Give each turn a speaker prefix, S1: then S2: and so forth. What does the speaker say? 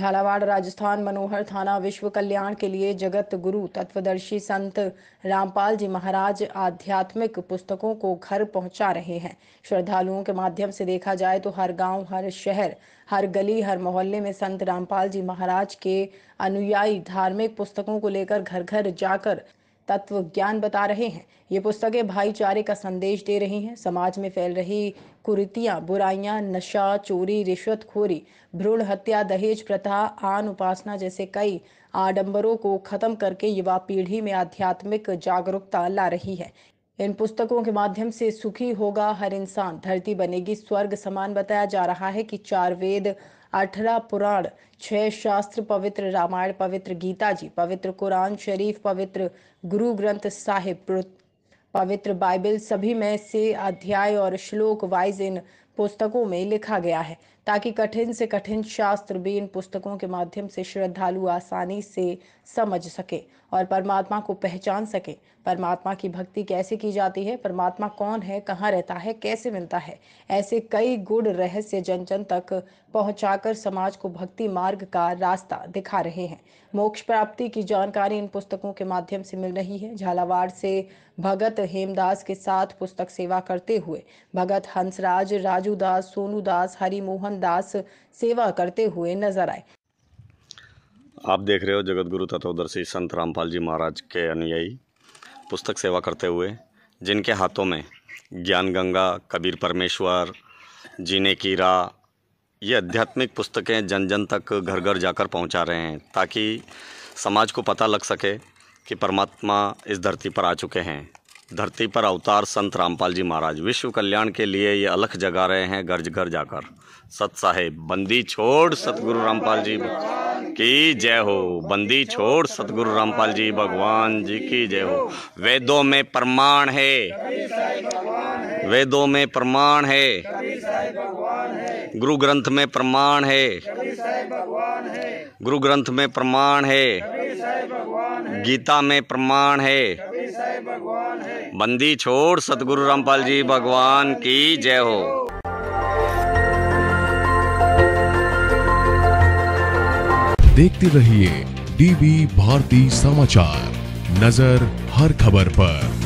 S1: झालावाड़ राजस्थान मनोहर थाना विश्व कल्याण के लिए जगत गुरु तत्वदर्शी संत रामपाल जी महाराज आध्यात्मिक पुस्तकों को घर पहुंचा रहे हैं श्रद्धालुओं के माध्यम से देखा जाए तो हर गांव, हर शहर हर गली हर मोहल्ले में संत रामपाल जी महाराज के अनुयायी धार्मिक पुस्तकों को लेकर घर घर जाकर तत्व ज्ञान बता रहे हैं ये पुस्तकें भाईचारे का संदेश दे रही हैं समाज में फैल रही कुरीतियाँ बुराइयाँ नशा चोरी रिश्वतखोरी भ्रूण हत्या दहेज प्रथा आन उपासना जैसे कई आडंबरों को खत्म करके युवा पीढ़ी में आध्यात्मिक जागरूकता ला रही है इन पुस्तकों के माध्यम से सुखी होगा हर इंसान धरती बनेगी स्वर्ग समान बताया जा रहा है कि चार वेद अठारह पुराण छह शास्त्र पवित्र रामायण पवित्र गीता जी पवित्र कुरान शरीफ पवित्र गुरु ग्रंथ साहिब पवित्र बाइबल सभी में से अध्याय और श्लोक वाइज इन पुस्तकों में लिखा गया है ताकि कठिन से कठिन शास्त्र भी इन पुस्तकों के माध्यम से श्रद्धालु आसानी से समझ सके और परमात्मा को पहचान सके परमात्मा की भक्ति कैसे की जाती है परमात्मा कौन है कहाँ रहता है कैसे मिलता है ऐसे कई गुण रहस्य जन जन तक पहुंचाकर समाज को भक्ति मार्ग का रास्ता दिखा रहे हैं मोक्ष प्राप्ति की जानकारी इन पुस्तकों के माध्यम से मिल रही है झालावाड़ से भगत हेमदास के साथ पुस्तक सेवा करते हुए भगत हंसराज राज राजू दास सोनू दास हरिमोहन दास सेवा करते हुए नजर आए
S2: आप देख रहे हो जगत गुरु तत्वदर्शी संत रामपाल जी महाराज के अनुयायी पुस्तक सेवा करते हुए जिनके हाथों में ज्ञान गंगा कबीर परमेश्वर जीने की राह ये आध्यात्मिक पुस्तकें जन जन तक घर घर जाकर पहुंचा रहे हैं ताकि समाज को पता लग सके कि परमात्मा इस धरती पर आ चुके हैं धरती पर अवतार संत रामपाल जी महाराज विश्व कल्याण के लिए ये अलख जगा रहे हैं गर्ज घर जाकर सत साहेब बंदी छोड़ सतगुरु रामपाल जी की जय हो बंदी छोड़ सतगुरु रामपाल जी भगवान जी की जय हो वेदों में प्रमाण है वेदों में प्रमाण है गुरु ग्रंथ में प्रमाण है गुरु ग्रंथ में प्रमाण है गीता में प्रमाण है बंदी छोड़ सतगुरु रामपाल जी भगवान की जय हो
S1: देखते रहिए डीवी भारती समाचार
S2: नजर हर खबर पर